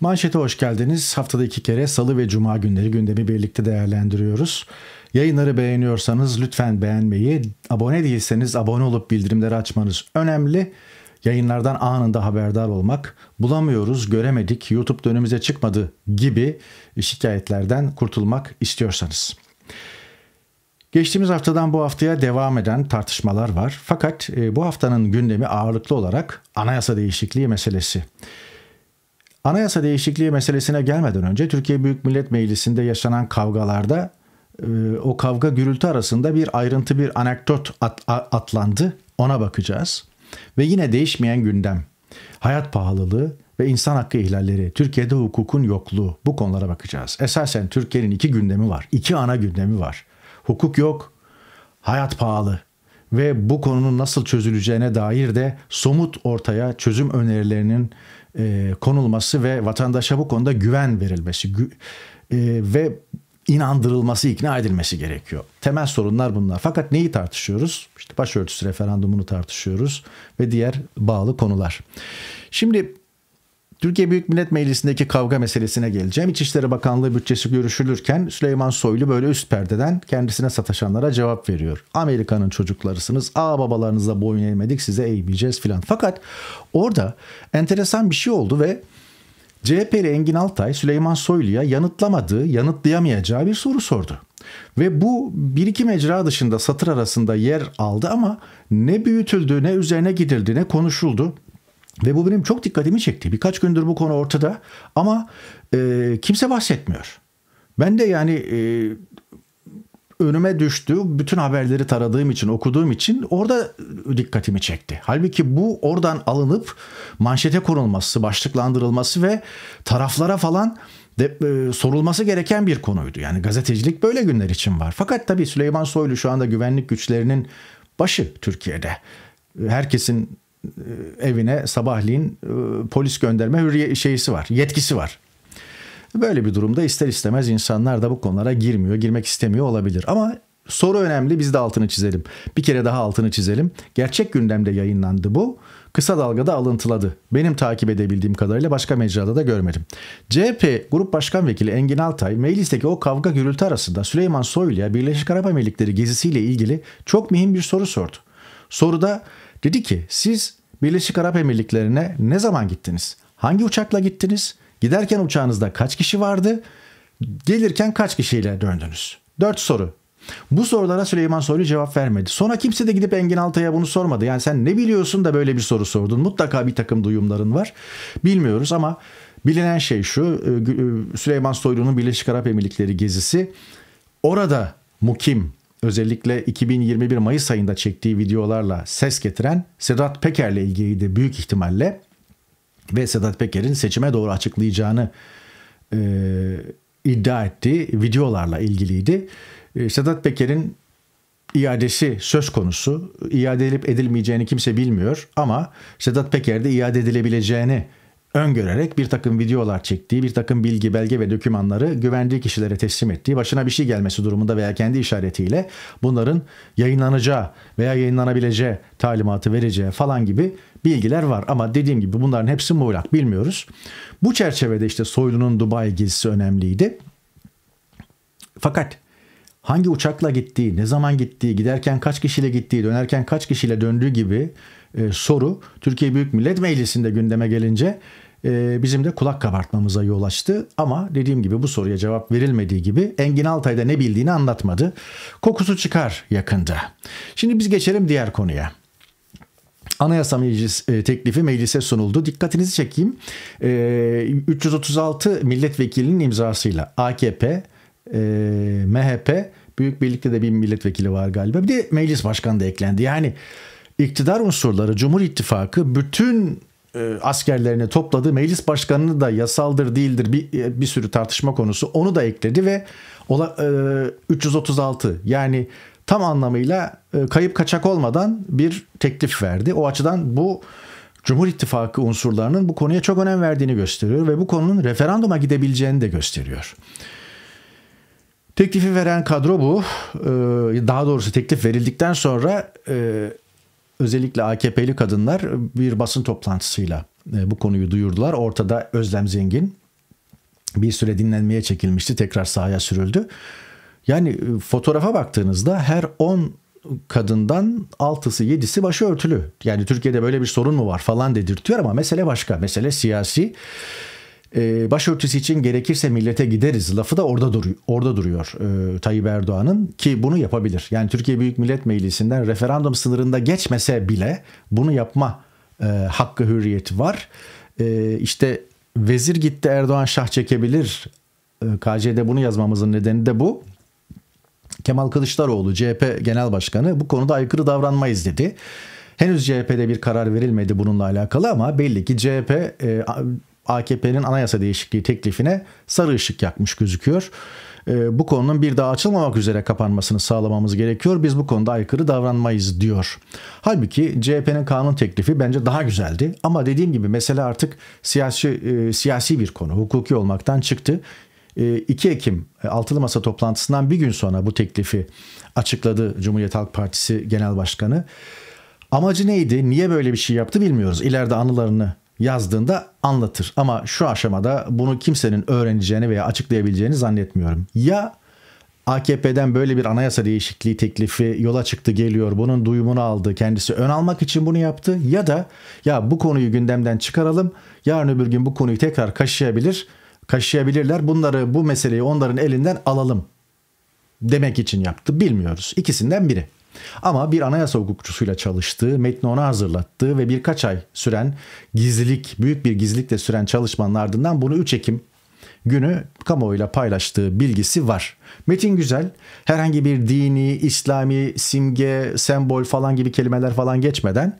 Manşete hoş geldiniz. Haftada iki kere salı ve cuma günleri gündemi birlikte değerlendiriyoruz. Yayınları beğeniyorsanız lütfen beğenmeyi, abone değilseniz abone olup bildirimleri açmanız önemli. Yayınlardan anında haberdar olmak, bulamıyoruz, göremedik, YouTube önümüze çıkmadı gibi şikayetlerden kurtulmak istiyorsanız. Geçtiğimiz haftadan bu haftaya devam eden tartışmalar var. Fakat e, bu haftanın gündemi ağırlıklı olarak anayasa değişikliği meselesi. Anayasa değişikliği meselesine gelmeden önce Türkiye Büyük Millet Meclisi'nde yaşanan kavgalarda e, o kavga gürültü arasında bir ayrıntı bir anekdot at, atlandı. Ona bakacağız. Ve yine değişmeyen gündem. Hayat pahalılığı ve insan hakkı ihlalleri, Türkiye'de hukukun yokluğu bu konulara bakacağız. Esasen Türkiye'nin iki gündemi var. iki ana gündemi var. Hukuk yok, hayat pahalı ve bu konunun nasıl çözüleceğine dair de somut ortaya çözüm önerilerinin e, konulması ve vatandaşa bu konuda güven verilmesi gü, e, ve inandırılması, ikna edilmesi gerekiyor. Temel sorunlar bunlar. Fakat neyi tartışıyoruz? İşte başörtüsü referandumunu tartışıyoruz ve diğer bağlı konular. Şimdi Türkiye Büyük Millet Meclisi'ndeki kavga meselesine geleceğim. İçişleri Bakanlığı bütçesi görüşülürken Süleyman Soylu böyle üst perdeden kendisine sataşanlara cevap veriyor. Amerika'nın çocuklarısınız, aa babalarınıza boyun eğmedik size eğmeyeceğiz filan. Fakat orada enteresan bir şey oldu ve CHP'li Engin Altay Süleyman Soylu'ya yanıtlamadığı, yanıtlayamayacağı bir soru sordu. Ve bu bir iki mecra dışında satır arasında yer aldı ama ne büyütüldü, ne üzerine gidildi, ne konuşuldu ve bu benim çok dikkatimi çekti. Birkaç gündür bu konu ortada ama e, kimse bahsetmiyor. Ben de yani e, önüme düştü. Bütün haberleri taradığım için, okuduğum için orada dikkatimi çekti. Halbuki bu oradan alınıp manşete konulması, başlıklandırılması ve taraflara falan de, e, sorulması gereken bir konuydu. Yani gazetecilik böyle günler için var. Fakat tabii Süleyman Soylu şu anda güvenlik güçlerinin başı Türkiye'de. Herkesin e, evine sabahleyin e, polis gönderme hürriye şeysi var, yetkisi var. Böyle bir durumda ister istemez insanlar da bu konulara girmiyor, girmek istemiyor olabilir. Ama soru önemli, biz de altını çizelim. Bir kere daha altını çizelim. Gerçek gündemde yayınlandı bu. Kısa dalgada alıntıladı. Benim takip edebildiğim kadarıyla başka mecrada da görmedim. CHP Grup Başkan Vekili Engin Altay, meclisteki o kavga gürültü arasında Süleyman Soylu'ya Birleşik Arap Emirlikleri gezisiyle ilgili çok mühim bir soru sordu. Soruda Dedi ki siz Birleşik Arap Emirlikleri'ne ne zaman gittiniz? Hangi uçakla gittiniz? Giderken uçağınızda kaç kişi vardı? Gelirken kaç kişiyle döndünüz? Dört soru. Bu sorulara Süleyman Soylu cevap vermedi. Sonra kimse de gidip Engin Altay'a bunu sormadı. Yani sen ne biliyorsun da böyle bir soru sordun. Mutlaka bir takım duyumların var. Bilmiyoruz ama bilinen şey şu. E, e, Süleyman Soylu'nun Birleşik Arap Emirlikleri gezisi orada mukim özellikle 2021 Mayıs ayında çektiği videolarla ses getiren Sedat Peker'le ilgiliydi büyük ihtimalle. Ve Sedat Peker'in seçime doğru açıklayacağını e, iddia ettiği videolarla ilgiliydi. E, Sedat Peker'in iadesi söz konusu. İade edilip edilmeyeceğini kimse bilmiyor ama Sedat Peker'de iade edilebileceğini öngörerek bir takım videolar çektiği, bir takım bilgi, belge ve dokümanları güvendiği kişilere teslim ettiği, başına bir şey gelmesi durumunda veya kendi işaretiyle bunların yayınlanacağı veya yayınlanabileceği talimatı vereceği falan gibi bilgiler var. Ama dediğim gibi bunların hepsi muğlak bilmiyoruz. Bu çerçevede işte Soylu'nun Dubai gezisi önemliydi. Fakat hangi uçakla gittiği, ne zaman gittiği, giderken kaç kişiyle gittiği, dönerken kaç kişiyle döndüğü gibi e, soru Türkiye Büyük Millet Meclisi'nde gündeme gelince e, bizim de kulak kabartmamıza yol açtı. Ama dediğim gibi bu soruya cevap verilmediği gibi Engin Altay'da ne bildiğini anlatmadı. Kokusu çıkar yakında. Şimdi biz geçelim diğer konuya. Anayasa meclis, e, teklifi meclise sunuldu. Dikkatinizi çekeyim. E, 336 milletvekilinin imzasıyla AKP, e, ee, MHP Büyük Birlik'te de bir milletvekili var galiba. Bir de meclis başkanı da eklendi. Yani iktidar unsurları Cumhur İttifakı bütün e, askerlerini topladı. Meclis başkanını da yasaldır değildir bir, e, bir sürü tartışma konusu onu da ekledi ve ola, e, 336 yani tam anlamıyla e, kayıp kaçak olmadan bir teklif verdi. O açıdan bu Cumhur İttifakı unsurlarının bu konuya çok önem verdiğini gösteriyor ve bu konunun referanduma gidebileceğini de gösteriyor. Teklifi veren kadro bu. Ee, daha doğrusu teklif verildikten sonra e, özellikle AKP'li kadınlar bir basın toplantısıyla e, bu konuyu duyurdular. Ortada Özlem Zengin bir süre dinlenmeye çekilmişti. Tekrar sahaya sürüldü. Yani e, fotoğrafa baktığınızda her 10 kadından 6'sı 7'si başı örtülü. Yani Türkiye'de böyle bir sorun mu var falan dedirtiyor ama mesele başka. Mesele siyasi e, başörtüsü için gerekirse millete gideriz lafı da orada duruyor. Orada duruyor e, Tayyip Erdoğan'ın ki bunu yapabilir. Yani Türkiye Büyük Millet Meclisi'nden referandum sınırında geçmese bile bunu yapma e, hakkı hürriyeti var. E, işte vezir gitti Erdoğan şah çekebilir. E, KC'de bunu yazmamızın nedeni de bu. Kemal Kılıçdaroğlu CHP Genel Başkanı bu konuda aykırı davranmayız dedi. Henüz CHP'de bir karar verilmedi bununla alakalı ama belli ki CHP e, AKP'nin anayasa değişikliği teklifine sarı ışık yakmış gözüküyor. Ee, bu konunun bir daha açılmamak üzere kapanmasını sağlamamız gerekiyor. Biz bu konuda aykırı davranmayız diyor. Halbuki CHP'nin kanun teklifi bence daha güzeldi ama dediğim gibi mesele artık siyasi e, siyasi bir konu. Hukuki olmaktan çıktı. 2 e, Ekim e, altılı masa toplantısından bir gün sonra bu teklifi açıkladı Cumhuriyet Halk Partisi Genel Başkanı. Amacı neydi? Niye böyle bir şey yaptı bilmiyoruz. İleride anılarını yazdığında anlatır. Ama şu aşamada bunu kimsenin öğreneceğini veya açıklayabileceğini zannetmiyorum. Ya AKP'den böyle bir anayasa değişikliği teklifi yola çıktı geliyor. Bunun duyumunu aldı. Kendisi ön almak için bunu yaptı. Ya da ya bu konuyu gündemden çıkaralım. Yarın öbür gün bu konuyu tekrar kaşıyabilir. Kaşıyabilirler. Bunları bu meseleyi onların elinden alalım demek için yaptı. Bilmiyoruz. İkisinden biri. Ama bir anayasa hukukçusuyla çalıştığı, metni ona hazırlattığı ve birkaç ay süren gizlilik, büyük bir gizlilikle süren çalışmanın ardından bunu 3 Ekim günü kamuoyuyla paylaştığı bilgisi var. Metin Güzel herhangi bir dini, İslami, simge, sembol falan gibi kelimeler falan geçmeden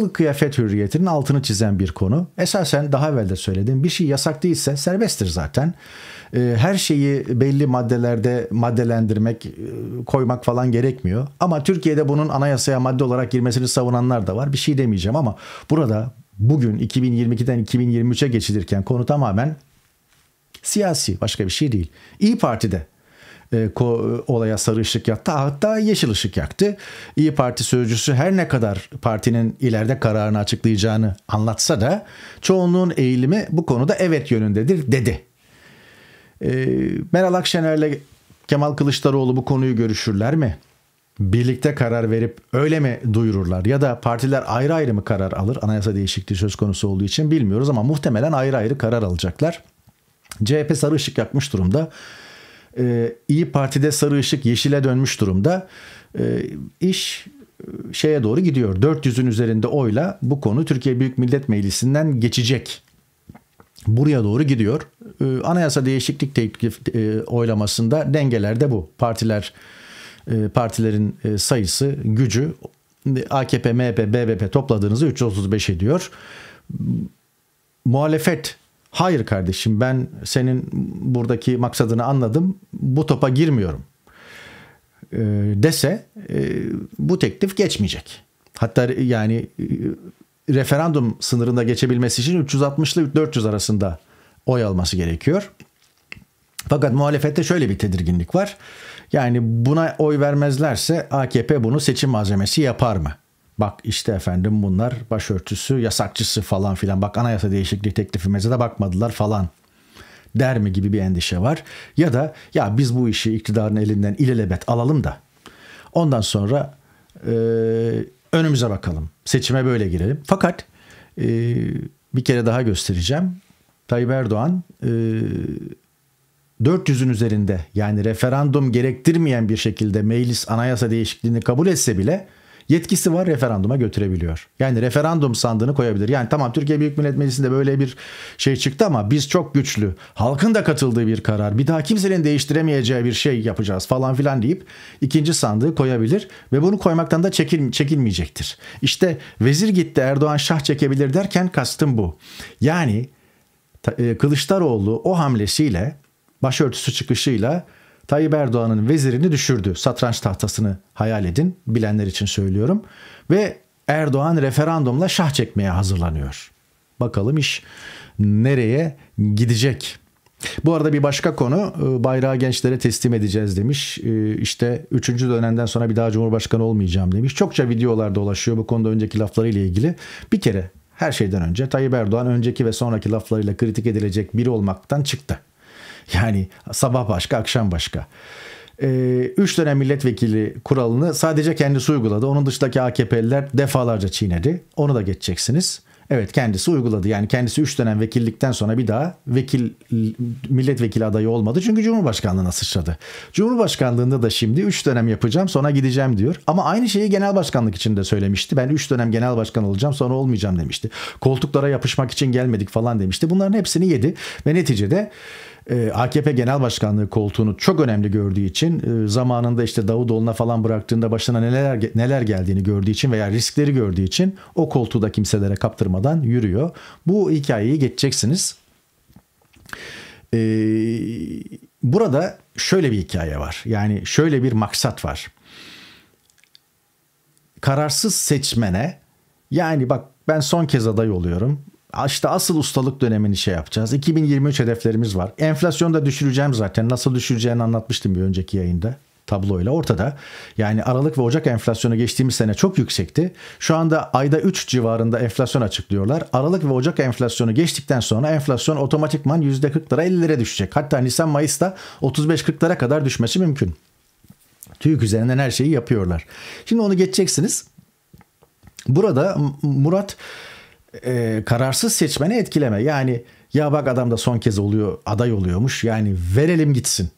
kılık kıyafet hürriyetinin altını çizen bir konu. Esasen daha evvel de söyledim bir şey yasak değilse serbesttir zaten. Ee, her şeyi belli maddelerde maddelendirmek, e, koymak falan gerekmiyor. Ama Türkiye'de bunun anayasaya madde olarak girmesini savunanlar da var. Bir şey demeyeceğim ama burada bugün 2022'den 2023'e geçilirken konu tamamen siyasi başka bir şey değil. İyi Parti'de e, ko, e, olaya sarı ışık yaktı hatta yeşil ışık yaktı. İyi Parti sözcüsü her ne kadar partinin ileride kararını açıklayacağını anlatsa da çoğunluğun eğilimi bu konuda evet yönündedir dedi. E, Meral ile Kemal Kılıçdaroğlu bu konuyu görüşürler mi? birlikte karar verip öyle mi duyururlar ya da partiler ayrı ayrı mı karar alır anayasa değişikliği söz konusu olduğu için bilmiyoruz ama muhtemelen ayrı ayrı karar alacaklar. CHP sarı ışık yakmış durumda e, İyi Parti'de sarı ışık yeşile dönmüş durumda. Ee, e, iş şeye doğru gidiyor. 400'ün üzerinde oyla bu konu Türkiye Büyük Millet Meclisi'nden geçecek. Buraya doğru gidiyor. E, anayasa değişiklik teklif e, oylamasında dengelerde bu. Partiler e, partilerin e, sayısı, gücü AKP, MHP, BBP topladığınızı 335 ediyor. Muhalefet Hayır kardeşim ben senin buradaki maksadını anladım. Bu topa girmiyorum e, dese e, bu teklif geçmeyecek. Hatta yani e, referandum sınırında geçebilmesi için 360 ile 400 arasında oy alması gerekiyor. Fakat muhalefette şöyle bir tedirginlik var. Yani buna oy vermezlerse AKP bunu seçim malzemesi yapar mı? Bak işte efendim bunlar başörtüsü yasakçısı falan filan. Bak anayasa değişikliği teklifimize de bakmadılar falan der mi gibi bir endişe var. Ya da ya biz bu işi iktidarın elinden ilelebet alalım da ondan sonra e, önümüze bakalım. Seçime böyle girelim. Fakat e, bir kere daha göstereceğim. Tayyip Erdoğan e, 400'ün üzerinde yani referandum gerektirmeyen bir şekilde meclis anayasa değişikliğini kabul etse bile yetkisi var referanduma götürebiliyor. Yani referandum sandığını koyabilir. Yani tamam Türkiye Büyük Millet Meclisi'nde böyle bir şey çıktı ama biz çok güçlü. Halkın da katıldığı bir karar. Bir daha kimsenin değiştiremeyeceği bir şey yapacağız falan filan deyip ikinci sandığı koyabilir ve bunu koymaktan da çekil, çekilmeyecektir. İşte vezir gitti Erdoğan şah çekebilir derken kastım bu. Yani e, Kılıçdaroğlu o hamlesiyle başörtüsü çıkışıyla Tayyip Erdoğan'ın vezirini düşürdü. Satranç tahtasını hayal edin. Bilenler için söylüyorum. Ve Erdoğan referandumla şah çekmeye hazırlanıyor. Bakalım iş nereye gidecek? Bu arada bir başka konu e, bayrağı gençlere teslim edeceğiz demiş. E, işte üçüncü dönemden sonra bir daha Cumhurbaşkanı olmayacağım demiş. Çokça videolar dolaşıyor bu konuda önceki laflarıyla ilgili. Bir kere her şeyden önce Tayyip Erdoğan önceki ve sonraki laflarıyla kritik edilecek biri olmaktan çıktı. Yani sabah başka, akşam başka. E, üç dönem milletvekili kuralını sadece kendisi uyguladı. Onun dışındaki AKP'liler defalarca çiğnedi. Onu da geçeceksiniz. Evet kendisi uyguladı. Yani kendisi üç dönem vekillikten sonra bir daha vekil milletvekili adayı olmadı. Çünkü Cumhurbaşkanlığına sıçradı. Cumhurbaşkanlığında da şimdi üç dönem yapacağım sonra gideceğim diyor. Ama aynı şeyi genel başkanlık için de söylemişti. Ben üç dönem genel başkan olacağım sonra olmayacağım demişti. Koltuklara yapışmak için gelmedik falan demişti. Bunların hepsini yedi ve neticede e, AKP Genel Başkanlığı koltuğunu çok önemli gördüğü için e, zamanında işte Davutoğlu'na falan bıraktığında başına neler neler geldiğini gördüğü için veya riskleri gördüğü için o koltuğu da kimselere kaptırmadan yürüyor. Bu hikayeyi geçeceksiniz. E, burada şöyle bir hikaye var. Yani şöyle bir maksat var. Kararsız seçmene yani bak ben son kez aday oluyorum işte asıl ustalık dönemini şey yapacağız. 2023 hedeflerimiz var. Enflasyonu da düşüreceğim zaten. Nasıl düşüreceğini anlatmıştım bir önceki yayında tabloyla ortada. Yani Aralık ve Ocak enflasyonu geçtiğimiz sene çok yüksekti. Şu anda ayda 3 civarında enflasyon açıklıyorlar. Aralık ve Ocak enflasyonu geçtikten sonra enflasyon otomatikman %40'lara 50'lere düşecek. Hatta Nisan Mayıs'ta 35-40'lara kadar düşmesi mümkün. TÜİK üzerinden her şeyi yapıyorlar. Şimdi onu geçeceksiniz. Burada Murat e, kararsız seçmeni etkileme. Yani ya bak adam da son kez oluyor aday oluyormuş yani verelim gitsin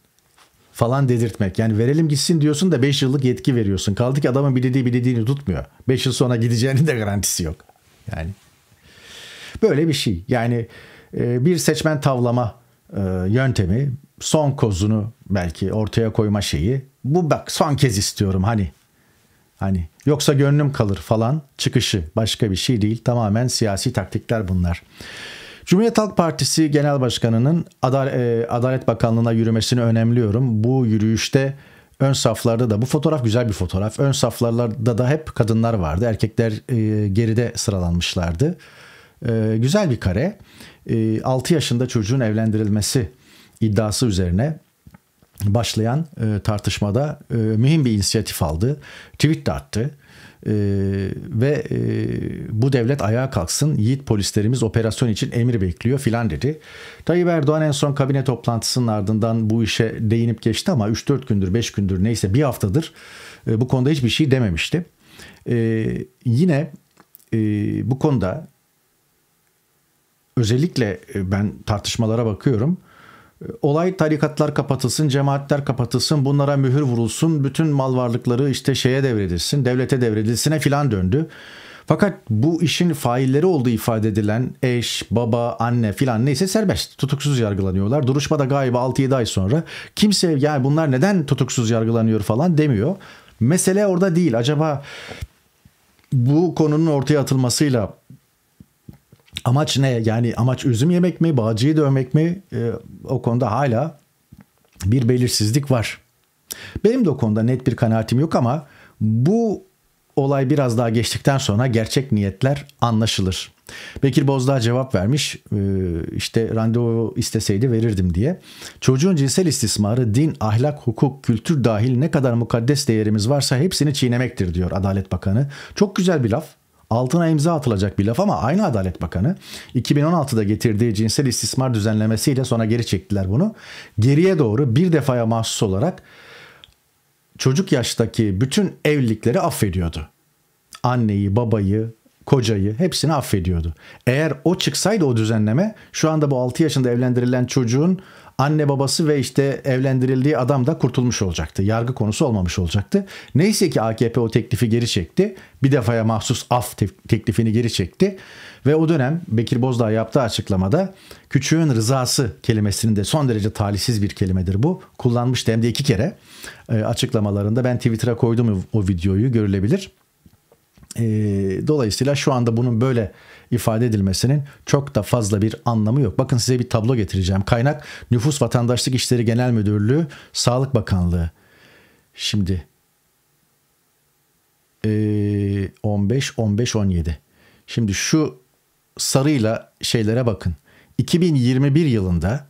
falan dedirtmek. Yani verelim gitsin diyorsun da 5 yıllık yetki veriyorsun. Kaldı ki adamın bildiği bildiğini tutmuyor. 5 yıl sonra gideceğinin de garantisi yok. Yani böyle bir şey. Yani e, bir seçmen tavlama e, yöntemi son kozunu belki ortaya koyma şeyi. Bu bak son kez istiyorum hani Hani yoksa gönlüm kalır falan çıkışı başka bir şey değil. Tamamen siyasi taktikler bunlar. Cumhuriyet Halk Partisi Genel Başkanı'nın e, Adalet Bakanlığı'na yürümesini önemliyorum. Bu yürüyüşte ön saflarda da bu fotoğraf güzel bir fotoğraf. Ön saflarda da hep kadınlar vardı. Erkekler e, geride sıralanmışlardı. E, güzel bir kare. E, 6 yaşında çocuğun evlendirilmesi iddiası üzerine başlayan e, tartışmada e, mühim bir inisiyatif aldı. Tweet de attı. E, ve e, bu devlet ayağa kalksın yiğit polislerimiz operasyon için emir bekliyor filan dedi. Tayyip Erdoğan en son kabine toplantısının ardından bu işe değinip geçti ama 3-4 gündür 5 gündür neyse bir haftadır e, bu konuda hiçbir şey dememişti. E, yine e, bu konuda özellikle e, ben tartışmalara bakıyorum olay tarikatlar kapatılsın, cemaatler kapatılsın, bunlara mühür vurulsun, bütün mal varlıkları işte şeye devredilsin, devlete devredilsine filan döndü. Fakat bu işin failleri olduğu ifade edilen eş, baba, anne filan neyse serbest. Tutuksuz yargılanıyorlar. Duruşmada galiba 6-7 ay sonra kimse yani bunlar neden tutuksuz yargılanıyor falan demiyor. Mesele orada değil. Acaba bu konunun ortaya atılmasıyla Amaç ne? Yani amaç üzüm yemek mi, bağcıyı dövmek mi? E, o konuda hala bir belirsizlik var. Benim de o konuda net bir kanaatim yok ama bu olay biraz daha geçtikten sonra gerçek niyetler anlaşılır. Bekir Bozdağ cevap vermiş ee, işte randevu isteseydi verirdim diye. Çocuğun cinsel istismarı din, ahlak, hukuk, kültür dahil ne kadar mukaddes değerimiz varsa hepsini çiğnemektir diyor Adalet Bakanı. Çok güzel bir laf altına imza atılacak bir laf ama aynı Adalet Bakanı 2016'da getirdiği cinsel istismar düzenlemesiyle sonra geri çektiler bunu. Geriye doğru bir defaya mahsus olarak çocuk yaştaki bütün evlilikleri affediyordu. Anneyi, babayı, kocayı hepsini affediyordu. Eğer o çıksaydı o düzenleme şu anda bu 6 yaşında evlendirilen çocuğun anne babası ve işte evlendirildiği adam da kurtulmuş olacaktı. Yargı konusu olmamış olacaktı. Neyse ki AKP o teklifi geri çekti. Bir defaya mahsus af teklifini geri çekti. Ve o dönem Bekir Bozdağ yaptığı açıklamada küçüğün rızası kelimesinin de son derece talihsiz bir kelimedir bu. Kullanmıştı hem de iki kere e, açıklamalarında. Ben Twitter'a koydum o videoyu görülebilir. Ee, dolayısıyla şu anda bunun böyle ifade edilmesinin çok da fazla bir anlamı yok. Bakın size bir tablo getireceğim. Kaynak Nüfus Vatandaşlık İşleri Genel Müdürlüğü, Sağlık Bakanlığı. Şimdi 15, 15, 17. Şimdi şu sarıyla şeylere bakın. 2021 yılında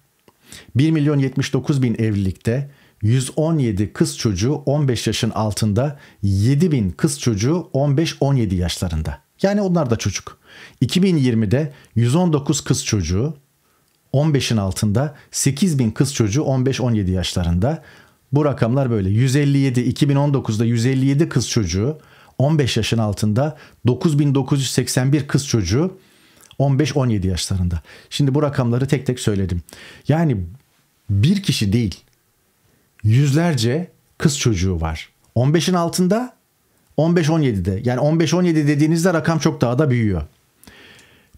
1 milyon 79 bin evlilikte 117 kız çocuğu 15 yaşın altında, 7000 kız çocuğu 15-17 yaşlarında. Yani onlar da çocuk. 2020'de 119 kız çocuğu 15'in altında, 8000 kız çocuğu 15-17 yaşlarında. Bu rakamlar böyle. 157 2019'da 157 kız çocuğu 15 yaşın altında, 9981 kız çocuğu 15-17 yaşlarında. Şimdi bu rakamları tek tek söyledim. Yani bir kişi değil yüzlerce kız çocuğu var. 15'in altında 15-17'de yani 15-17 dediğinizde rakam çok daha da büyüyor.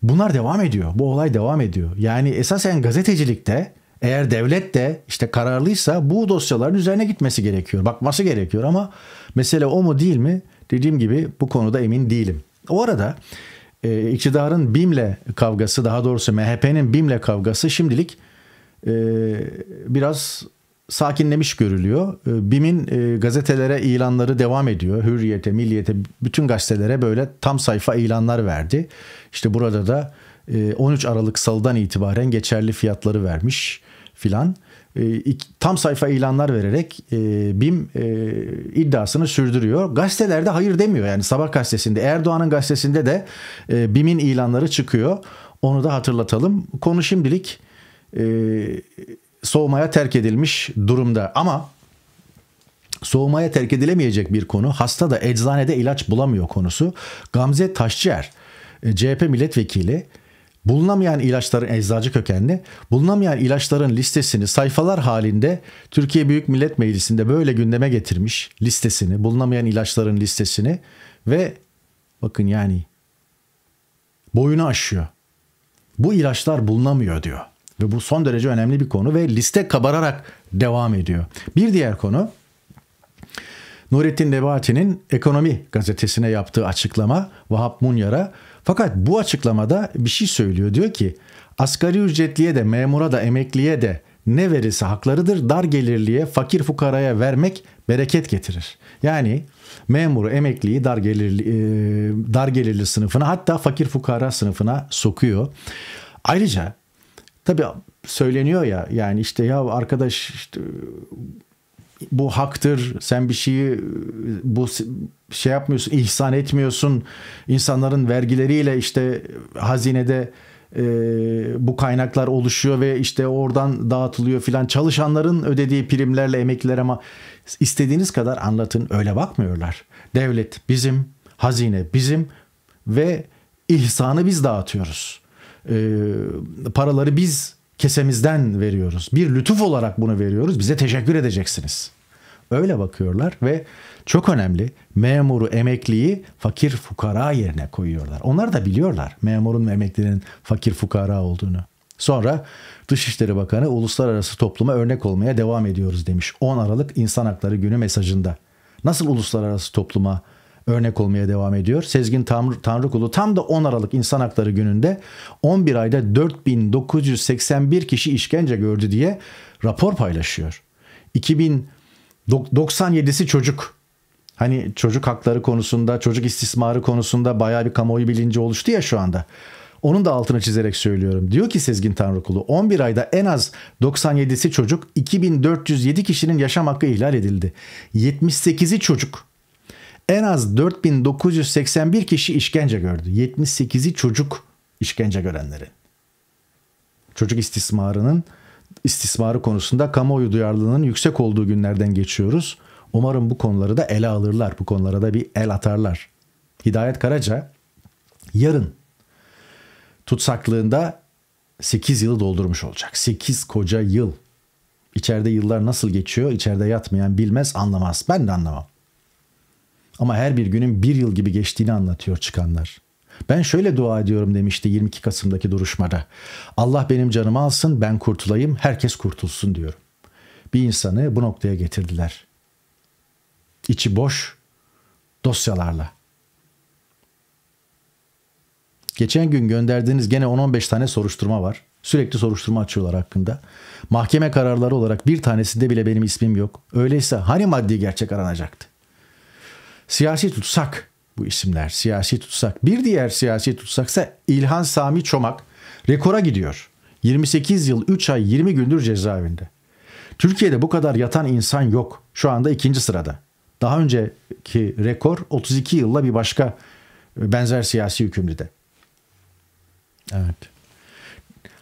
Bunlar devam ediyor. Bu olay devam ediyor. Yani esasen gazetecilikte eğer devlet de işte kararlıysa bu dosyaların üzerine gitmesi gerekiyor. Bakması gerekiyor ama mesele o mu değil mi? Dediğim gibi bu konuda emin değilim. O arada e, iktidarın BİM'le kavgası daha doğrusu MHP'nin BİM'le kavgası şimdilik e, biraz sakinlemiş görülüyor. Ee, BİM'in e, gazetelere ilanları devam ediyor. Hürriyete, Milliyete, bütün gazetelere böyle tam sayfa ilanlar verdi. İşte burada da 13 e, Aralık Salı'dan itibaren geçerli fiyatları vermiş filan. E, tam sayfa ilanlar vererek BİM iddiasını sürdürüyor. Gazetelerde hayır demiyor yani Sabah gazetesinde, Erdoğan'ın gazetesinde de BİM'in ilanları çıkıyor. Onu da hatırlatalım. Konu şimdilik soğumaya terk edilmiş durumda. Ama soğumaya terk edilemeyecek bir konu. Hasta da eczanede ilaç bulamıyor konusu. Gamze Taşçıer, e, CHP milletvekili bulunamayan ilaçların eczacı kökenli bulunamayan ilaçların listesini sayfalar halinde Türkiye Büyük Millet Meclisi'nde böyle gündeme getirmiş listesini bulunamayan ilaçların listesini ve bakın yani boyunu aşıyor. Bu ilaçlar bulunamıyor diyor. Ve bu son derece önemli bir konu ve liste kabararak devam ediyor. Bir diğer konu Nurettin Nebati'nin Ekonomi gazetesine yaptığı açıklama Vahap Munyar'a. Fakat bu açıklamada bir şey söylüyor. Diyor ki asgari ücretliye de memura da emekliye de ne verirse haklarıdır. Dar gelirliye, fakir fukaraya vermek bereket getirir. Yani memuru, emekliyi dar gelirli, e, dar gelirli sınıfına hatta fakir fukara sınıfına sokuyor. Ayrıca Tabii söyleniyor ya yani işte ya arkadaş işte, bu haktır. Sen bir şeyi bu şey yapmıyorsun, ihsan etmiyorsun. insanların vergileriyle işte hazinede e, bu kaynaklar oluşuyor ve işte oradan dağıtılıyor filan. Çalışanların ödediği primlerle emekliler ama istediğiniz kadar anlatın öyle bakmıyorlar. Devlet bizim, hazine bizim ve ihsanı biz dağıtıyoruz e, paraları biz kesemizden veriyoruz. Bir lütuf olarak bunu veriyoruz. Bize teşekkür edeceksiniz. Öyle bakıyorlar ve çok önemli memuru emekliyi fakir fukara yerine koyuyorlar. Onlar da biliyorlar memurun ve emeklinin fakir fukara olduğunu. Sonra Dışişleri Bakanı uluslararası topluma örnek olmaya devam ediyoruz demiş. 10 Aralık İnsan Hakları Günü mesajında. Nasıl uluslararası topluma örnek olmaya devam ediyor. Sezgin Tanrı, Tanrıkulu tam da 10 Aralık İnsan Hakları Günü'nde 11 ayda 4981 kişi işkence gördü diye rapor paylaşıyor. 2097'si çocuk. Hani çocuk hakları konusunda, çocuk istismarı konusunda bayağı bir kamuoyu bilinci oluştu ya şu anda. Onun da altını çizerek söylüyorum. Diyor ki Sezgin Tanrıkulu 11 ayda en az 97'si çocuk 2407 kişinin yaşam hakkı ihlal edildi. 78'i çocuk en az 4981 kişi işkence gördü. 78'i çocuk işkence görenlerin. Çocuk istismarının istismarı konusunda kamuoyu duyarlılığının yüksek olduğu günlerden geçiyoruz. Umarım bu konuları da ele alırlar. Bu konulara da bir el atarlar. Hidayet Karaca yarın tutsaklığında 8 yılı doldurmuş olacak. 8 koca yıl. İçeride yıllar nasıl geçiyor? İçeride yatmayan bilmez anlamaz. Ben de anlamam. Ama her bir günün bir yıl gibi geçtiğini anlatıyor çıkanlar. Ben şöyle dua ediyorum demişti 22 Kasım'daki duruşmada. Allah benim canımı alsın ben kurtulayım herkes kurtulsun diyorum. Bir insanı bu noktaya getirdiler. İçi boş dosyalarla. Geçen gün gönderdiğiniz gene 10-15 tane soruşturma var. Sürekli soruşturma açıyorlar hakkında. Mahkeme kararları olarak bir tanesinde bile benim ismim yok. Öyleyse hani maddi gerçek aranacaktı? Siyasi tutsak bu isimler siyasi tutsak. Bir diğer siyasi tutsaksa İlhan Sami Çomak rekora gidiyor. 28 yıl 3 ay 20 gündür cezaevinde. Türkiye'de bu kadar yatan insan yok. Şu anda ikinci sırada. Daha önceki rekor 32 yılla bir başka e, benzer siyasi de. Evet.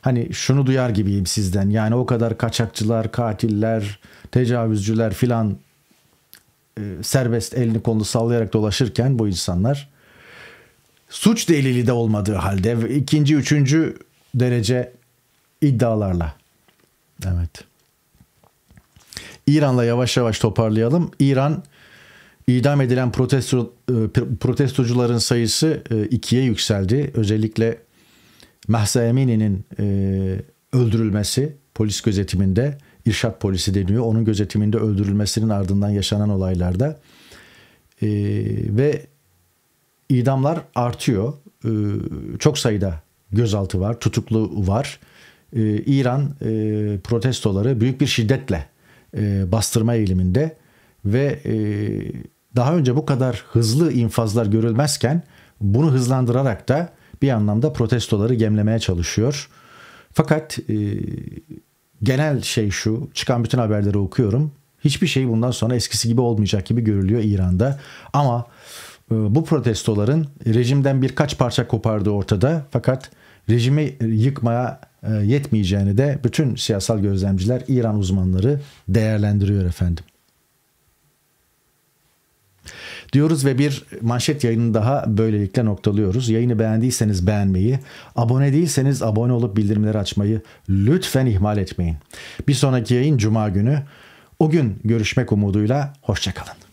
Hani şunu duyar gibiyim sizden. Yani o kadar kaçakçılar, katiller, tecavüzcüler filan e, serbest elini kolunu sallayarak dolaşırken bu insanlar suç delili de olmadığı halde ikinci üçüncü derece iddialarla. Evet. İran'la yavaş yavaş toparlayalım. İran idam edilen protesto, e, protestocuların sayısı e, ikiye yükseldi. Özellikle Mahsa Emini'nin öldürülmesi polis gözetiminde irşat polisi deniyor. Onun gözetiminde öldürülmesinin ardından yaşanan olaylarda e, ve idamlar artıyor. E, çok sayıda gözaltı var, tutuklu var. E, İran e, protestoları büyük bir şiddetle e, bastırma eğiliminde ve e, daha önce bu kadar hızlı infazlar görülmezken bunu hızlandırarak da bir anlamda protestoları gemlemeye çalışıyor. Fakat e, genel şey şu çıkan bütün haberleri okuyorum. Hiçbir şey bundan sonra eskisi gibi olmayacak gibi görülüyor İran'da. Ama e, bu protestoların rejimden birkaç parça kopardığı ortada fakat rejimi yıkmaya e, yetmeyeceğini de bütün siyasal gözlemciler, İran uzmanları değerlendiriyor efendim diyoruz ve bir manşet yayını daha böylelikle noktalıyoruz. Yayını beğendiyseniz beğenmeyi, abone değilseniz abone olup bildirimleri açmayı lütfen ihmal etmeyin. Bir sonraki yayın Cuma günü. O gün görüşmek umuduyla hoşçakalın.